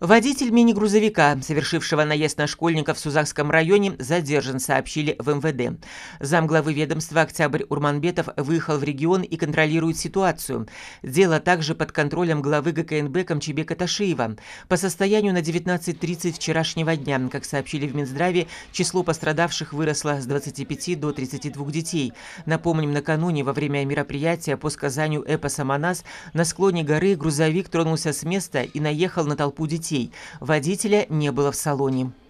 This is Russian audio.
Водитель мини-грузовика, совершившего наезд на школьника в Сузакском районе, задержан, сообщили в МВД. Замглавы ведомства Октябрь Урманбетов выехал в регион и контролирует ситуацию. Дело также под контролем главы ГКНБ Камчебека Ташиева. По состоянию на 19.30 вчерашнего дня, как сообщили в Минздраве, число пострадавших выросло с 25 до 32 детей. Напомним, накануне во время мероприятия по сказанию эпоса «Манас» на склоне горы грузовик тронулся с места и наехал на толпу детей детей. Водителя не было в салоне.